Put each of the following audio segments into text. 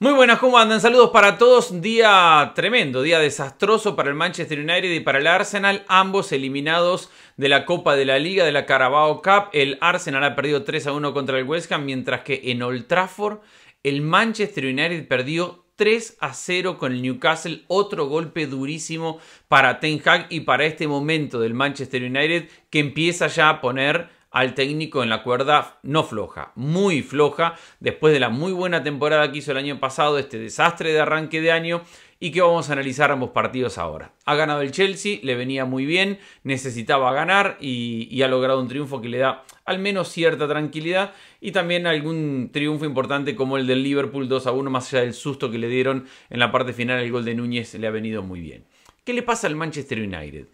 Muy buenas, ¿cómo andan? Saludos para todos. Día tremendo, día desastroso para el Manchester United y para el Arsenal, ambos eliminados de la Copa de la Liga, de la Carabao Cup. El Arsenal ha perdido 3 a 1 contra el West Ham, mientras que en Old Trafford el Manchester United perdió 3 a 0 con el Newcastle, otro golpe durísimo para Ten Hag y para este momento del Manchester United que empieza ya a poner al técnico en la cuerda no floja, muy floja, después de la muy buena temporada que hizo el año pasado, este desastre de arranque de año y que vamos a analizar ambos partidos ahora. Ha ganado el Chelsea, le venía muy bien, necesitaba ganar y, ha logrado un triunfo que le da al menos cierta tranquilidad y también algún triunfo importante como el del Liverpool 2 a 1, más allá del susto que le dieron en la parte final, el gol de Núñez le ha venido muy bien. ¿Qué le pasa al Manchester United?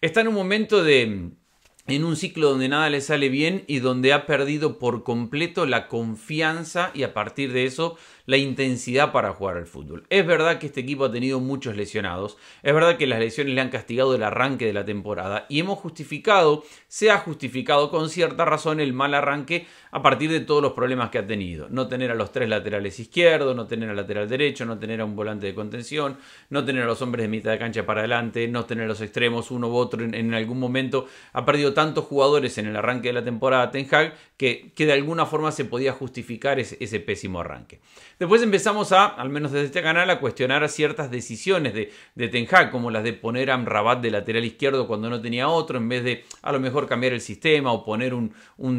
Está en un momento de en un ciclo donde nada le sale bien y donde ha perdido por completo la confianza y a partir de eso la intensidad para jugar al fútbol. Es verdad que este equipo ha tenido muchos lesionados, es verdad que las lesiones le han castigado el arranque de la temporada y hemos justificado, se ha justificado con cierta razón el mal arranque a partir de todos los problemas que ha tenido. No tener a los tres laterales izquierdos, no tener al lateral derecho, no tener a un volante de contención, no tener a los hombres de mitad de cancha para adelante, no tener los extremos uno u otro en, algún momento. Ha perdido tantos jugadores en el arranque de la temporada Ten Hag que, que de alguna forma se podía justificar ese pésimo arranque. Después empezamos a, al menos desde este canal, a cuestionar ciertas decisiones de, de como las de poner a Amrabat de lateral izquierdo cuando no tenía otro, en vez de a lo mejor cambiar el sistema o poner un,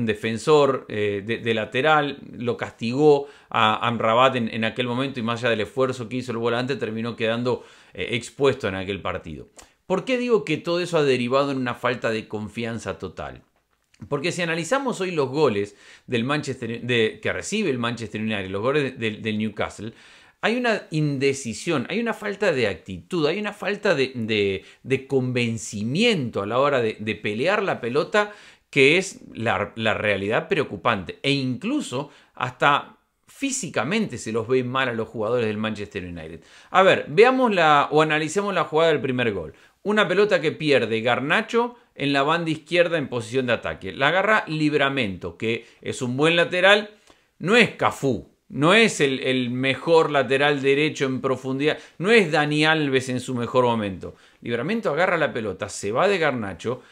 defensor eh, de, lateral. Lo castigó a Amrabat en, aquel momento y más allá del esfuerzo que hizo el volante, terminó quedando eh, expuesto en aquel partido. ¿Por qué digo que todo eso ha derivado en una falta de confianza total? Porque si analizamos hoy los goles del Manchester, que recibe el Manchester United, los goles del Newcastle, hay una indecisión, hay una falta de actitud, hay una falta de, convencimiento a la hora de, pelear la pelota, que es la, la, realidad preocupante. E incluso hasta físicamente se los ve mal a los jugadores del Manchester United. A ver, veamos la, o analicemos la jugada del primer gol. Una pelota que pierde Garnacho en la banda izquierda en posición de ataque. La agarra Libramento, que es un buen lateral. No es Cafú, no es el, mejor lateral derecho en profundidad. No es Dani Alves en su mejor momento. Libramento agarra la pelota, se va de Garnacho.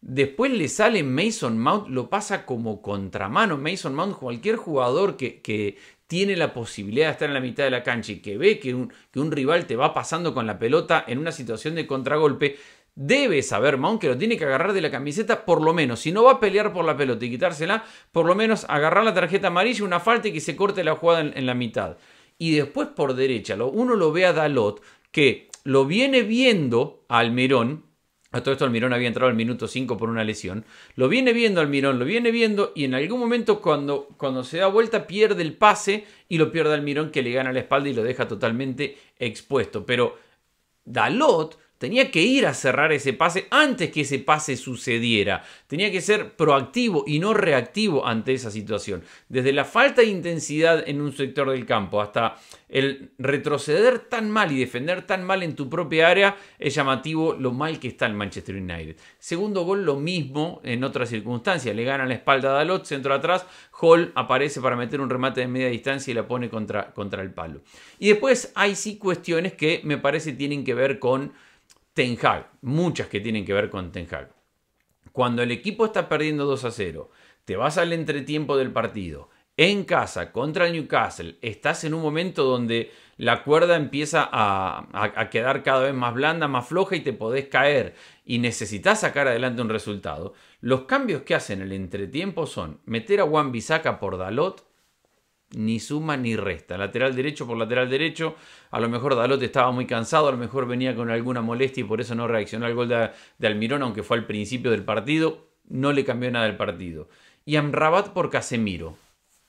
Después le sale Mason Mount, lo pasa como contramano. Mason Mount, cualquier jugador que tiene la posibilidad de estar en la mitad de la cancha y que ve que un, un rival te va pasando con la pelota en una situación de contragolpe, debe saber aunque que lo tiene que agarrar de la camiseta, por lo menos. Si no va a pelear por la pelota y quitársela, por lo menos agarrar la tarjeta amarilla, una falta y que se corte la jugada en, la mitad. Y después por derecha, uno lo ve a Dalot, que lo viene viendo almerón a todo esto Almirón había entrado al minuto 5 por una lesión. Lo viene viendo Almirón, lo viene viendo y en algún momento cuando, cuando se da vuelta pierde el pase y lo pierde Almirón que le gana la espalda y lo deja totalmente expuesto. Pero Dalot Tenía que ir a cerrar ese pase antes que ese pase sucediera. Tenía que ser proactivo y no reactivo ante esa situación. Desde la falta de intensidad en un sector del campo hasta el retroceder tan mal y defender tan mal en tu propia área es llamativo lo mal que está el Manchester United. Segundo gol, lo mismo en otras circunstancias. Le gana la espalda a Dalot, centro atrás. Hall aparece para meter un remate de media distancia y la pone contra, contra el palo. Y después hay sí cuestiones que me parece tienen que ver con Ten Hag, muchas que tienen que ver con Ten Hag. Cuando el equipo está perdiendo 2 a 0, te vas al entretiempo del partido, en casa contra Newcastle, estás en un momento donde la cuerda empieza a, quedar cada vez más blanda, más floja y te podés caer y necesitas sacar adelante un resultado, los cambios que hacen en el entretiempo son meter a Juan Bisaca por Dalot ni suma ni resta. Lateral derecho por lateral derecho. A lo mejor Dalot estaba muy cansado, a lo mejor venía con alguna molestia y por eso no reaccionó al gol de, Almirón, aunque fue al principio del partido. No le cambió nada el partido. Y Amrabat por Casemiro.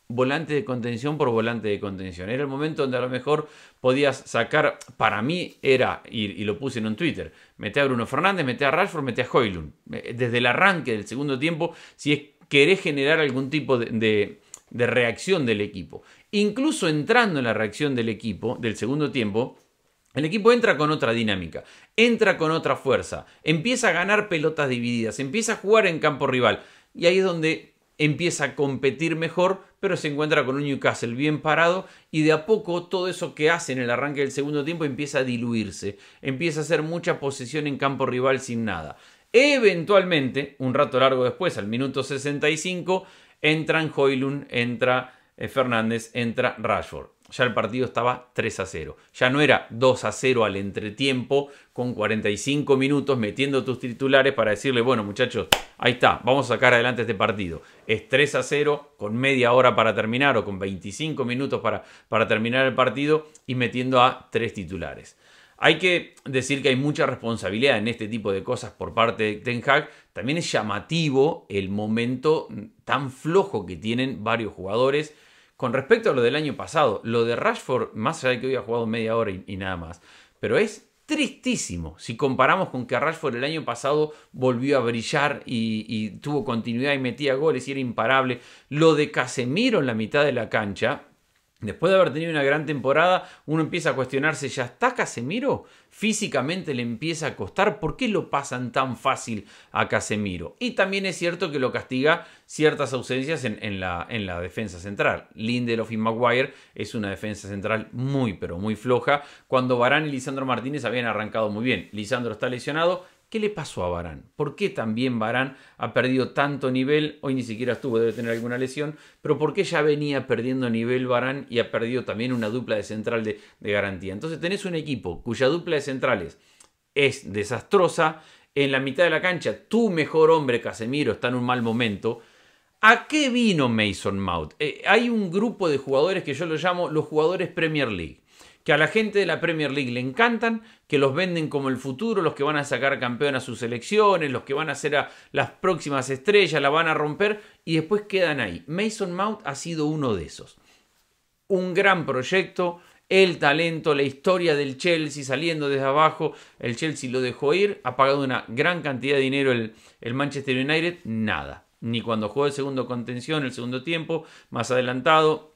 Volante de contención por volante de contención. Era el momento donde a lo mejor podías sacar, para mí era, y, y lo puse en un Twitter, mete a Bruno Fernández, mete a Rashford, mete a Hoylund. Eh, desde el arranque del segundo tiempo, si es, querés generar algún tipo de de reacción del equipo. Incluso entrando en la reacción del equipo del segundo tiempo, el equipo entra con otra dinámica, entra con otra fuerza, empieza a ganar pelotas divididas, empieza a jugar en campo rival. Y ahí es donde empieza a competir mejor, pero se encuentra con un Newcastle bien parado y de a poco todo eso que hace en el arranque del segundo tiempo empieza a diluirse, empieza a hacer mucha posesión en campo rival sin nada. Eventualmente, un rato largo después, al minuto 65, Entran Hoylund, entra eh, Fernández, entra Rashford. Ya el partido estaba 3 a 0. Ya no era 2 a 0 al entretiempo con 45 minutos metiendo tus titulares para decirle, bueno muchachos, ahí está, vamos a sacar adelante este partido. Es 3 a 0 con media hora para terminar o con 25 minutos para, para terminar el partido y metiendo a tres titulares. Hay que decir que hay mucha responsabilidad en este tipo de cosas por parte de Ten Hag. También es llamativo el momento tan flojo que tienen varios jugadores. Con respecto a lo del año pasado, lo de Rashford, más allá de que hoy ha jugado media hora y, nada más, pero es tristísimo si comparamos con que Rashford el año pasado volvió a brillar y tuvo continuidad y metía goles y era imparable. Lo de Casemiro en la mitad de la cancha, Después de haber tenido una gran temporada, uno empieza a cuestionarse, ¿ya está Casemiro? Físicamente le empieza a costar, ¿por qué lo pasan tan fácil a Casemiro? Y también es cierto que lo castiga ciertas ausencias en, la, en la, defensa central. Lindelof y Maguire es una defensa central muy, pero muy floja, cuando Barán y Lisandro Martínez habían arrancado muy bien. Lisandro está lesionado, ¿Qué le pasó a Barán? ¿Por qué también Barán ha perdido tanto nivel? Hoy ni siquiera estuvo, debe tener alguna lesión, pero ¿por qué ya venía perdiendo nivel Barán y ha perdido también una dupla de central de, garantía? Entonces tenés un equipo cuya dupla de centrales es desastrosa, en la mitad de la cancha tu mejor hombre Casemiro está en un mal momento, ¿A qué vino Mason Mount? Eh, hay un grupo de jugadores que yo lo llamo los jugadores Premier League que a la gente de la Premier League le encantan, que los venden como el futuro, los que van a sacar campeón a sus selecciones, los que van a ser las próximas estrellas, la van a romper y después quedan ahí. Mason Mount ha sido uno de esos. Un gran proyecto, el talento, la historia del Chelsea saliendo desde abajo, el Chelsea lo dejó ir, ha pagado una gran cantidad de dinero el, el Manchester United, nada. Ni cuando jugó el segundo contención, el segundo tiempo, más adelantado,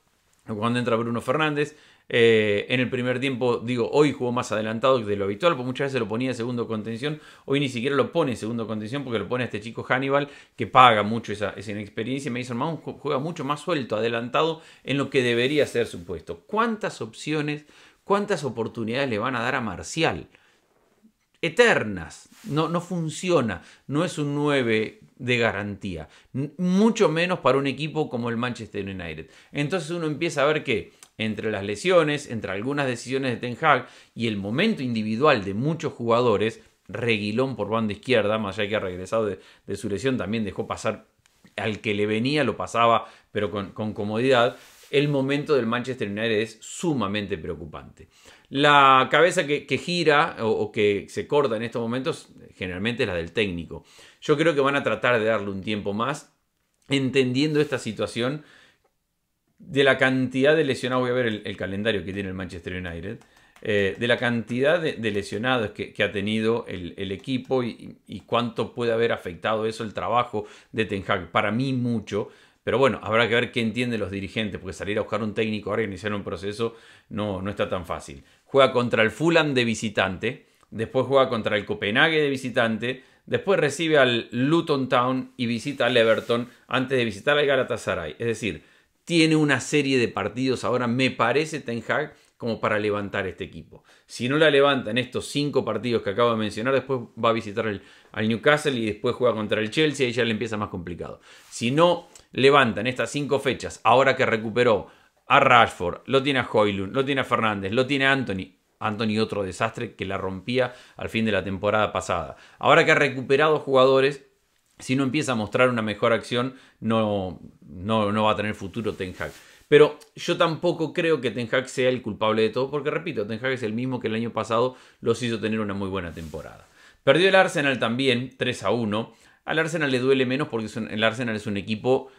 cuando entra Bruno Fernández eh, en el primer tiempo, digo, hoy jugó más adelantado que de lo habitual, porque muchas veces lo ponía en segundo contención. Hoy ni siquiera lo pone en segundo contención porque lo pone este chico Hannibal, que paga mucho esa, esa inexperiencia. Me dicen, Mount juega mucho más suelto, adelantado en lo que debería ser su puesto. ¿Cuántas opciones, cuántas oportunidades le van a dar a Marcial? Eternas. No, no funciona. No es un 9 de garantía. Mucho menos para un equipo como el Manchester United. Entonces uno empieza a ver que entre las lesiones, entre algunas decisiones de Ten Hag y el momento individual de muchos jugadores, Reguilón por banda izquierda, más allá que ha regresado de, su lesión, también dejó pasar al que le venía, lo pasaba, pero con, comodidad. El momento del Manchester United es sumamente preocupante. La cabeza que, gira o, o, que se corta en estos momentos generalmente es la del técnico. Yo creo que van a tratar de darle un tiempo más, entendiendo esta situación de la cantidad de lesionados, voy a ver el, calendario que tiene el Manchester United, eh, de la cantidad de, lesionados que, ha tenido el, equipo y, cuánto puede haber afectado eso el trabajo de Ten Hag. Para mí mucho, pero bueno, habrá que ver qué entienden los dirigentes, porque salir a buscar un técnico ahora y iniciar un proceso no, no está tan fácil. Juega contra el Fulham de visitante, después juega contra el Copenhague de visitante, después recibe al Luton Town y visita al Everton antes de visitar al Galatasaray. Es decir, tiene una serie de partidos ahora, me parece Ten Hag, como para levantar este equipo. Si no la levanta en estos cinco partidos que acabo de mencionar, después va a visitar al Newcastle y después juega contra el Chelsea y ya le empieza más complicado. Si no levanta en estas cinco fechas, ahora que recuperó a Rashford, lo tiene a Hoylund, lo tiene a Fernández, lo tiene a Anthony. Anthony otro desastre que la rompía al fin de la temporada pasada. Ahora que ha recuperado jugadores, si no empieza a mostrar una mejor acción, no, no, va a tener futuro Ten Hag. Pero yo tampoco creo que Ten Hag sea el culpable de todo, porque repito, Ten Hag es el mismo que el año pasado los hizo tener una muy buena temporada. Perdió el Arsenal también, 3 a 1. Al Arsenal le duele menos porque el Arsenal es un equipo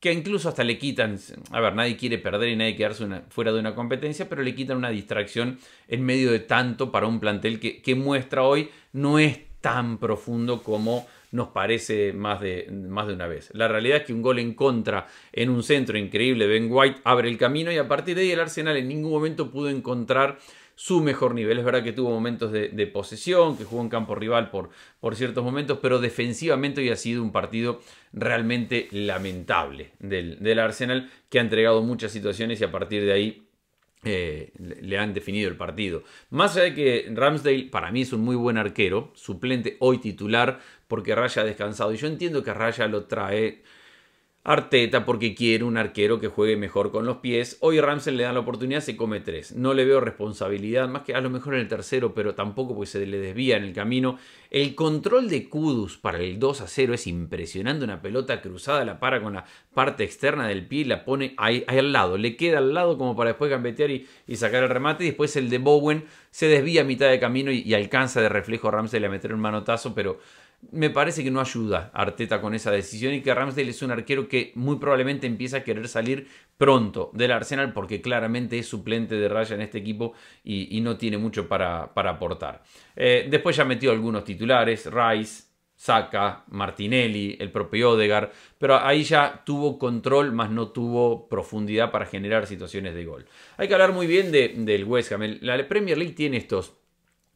que incluso hasta le quitan, a ver, nadie quiere perder y nadie quedarse fuera de una competencia, pero le quitan una distracción en medio de tanto para un plantel que, que muestra hoy no es tan profundo como nos parece más de, más de una vez. La realidad es que un gol en contra en un centro increíble, Ben White abre el camino y a partir de ahí el Arsenal en ningún momento pudo encontrar su mejor nivel. Es verdad que tuvo momentos de, posesión, que jugó en campo rival por, por ciertos momentos, pero defensivamente hoy ha sido un partido realmente lamentable del, del Arsenal, que ha entregado muchas situaciones y a partir de ahí eh, le han definido el partido. Más allá de que Ramsdale para mí es un muy buen arquero, suplente hoy titular, porque Raya ha descansado. Y yo entiendo que Raya lo trae Arteta porque quiere un arquero que juegue mejor con los pies. Hoy Ramsey le da la oportunidad, se come tres. No le veo responsabilidad, más que a lo mejor en el tercero, pero tampoco porque se le desvía en el camino. El control de Kudus para el 2 a 0 es impresionante. Una pelota cruzada la para con la parte externa del pie y la pone ahí, al lado. Le queda al lado como para después gambetear y, sacar el remate. Y después el de Bowen se desvía a mitad de camino y, alcanza de reflejo Ramsey a meter un manotazo, pero me parece que no ayuda Arteta con esa decisión y que Ramsdale es un arquero que muy probablemente empieza a querer salir pronto del Arsenal porque claramente es suplente de Raya en este equipo y, no tiene mucho para, aportar. Eh, después ya metió algunos titulares, Rice, Saka, Martinelli, el propio Odegar, pero ahí ya tuvo control, más no tuvo profundidad para generar situaciones de gol. Hay que hablar muy bien de, del West Ham. La Premier League tiene estos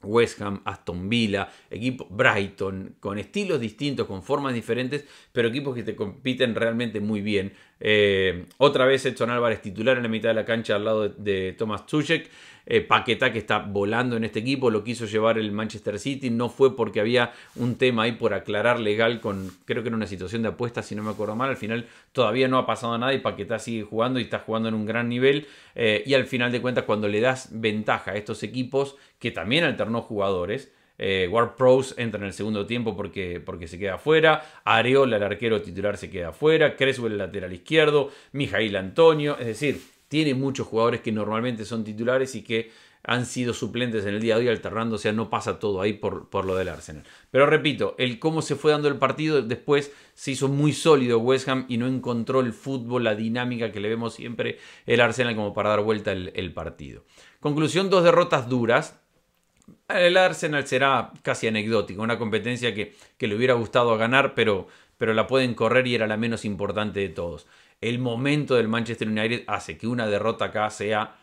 West Ham, Aston Villa, equipo Brighton, con estilos distintos, con formas diferentes, pero equipos que te compiten realmente muy bien. Eh, otra vez Edson Álvarez titular en la mitad de la cancha al lado de, Thomas Tuchek. Eh, Paquetá que está volando en este equipo, lo quiso llevar el Manchester City, no fue porque había un tema ahí por aclarar legal con, creo que era una situación de apuesta, si no me acuerdo mal, al final todavía no ha pasado nada y Paquetá sigue jugando y está jugando en un gran nivel eh, y al final de cuentas cuando le das ventaja a estos equipos que también alternó jugadores, eh, Ward entra en el segundo tiempo porque, porque se queda afuera. Areola, el arquero titular, se queda afuera. Creswell, el lateral izquierdo. Mijail Antonio. Es decir, tiene muchos jugadores que normalmente son titulares y que han sido suplentes en el día de hoy alternando, o sea, no pasa todo ahí por, lo del Arsenal. Pero repito, el cómo se fue dando el partido después se hizo muy sólido West Ham y no encontró el fútbol, la dinámica que le vemos siempre el Arsenal como para dar vuelta el, el partido. Conclusión, dos derrotas duras, el Arsenal será casi anecdótico, una competencia que, le hubiera gustado ganar, pero, pero la pueden correr y era la menos importante de todos. El momento del Manchester United hace que una derrota acá sea,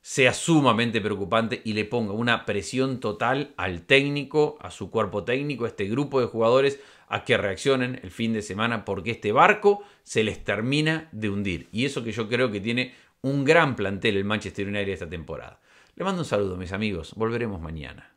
sea sumamente preocupante y le ponga una presión total al técnico, a su cuerpo técnico, a este grupo de jugadores, a que reaccionen el fin de semana porque este barco se les termina de hundir. Y eso que yo creo que tiene un gran plantel el Manchester United esta temporada. Le mando un saludo, mis amigos. Volveremos mañana.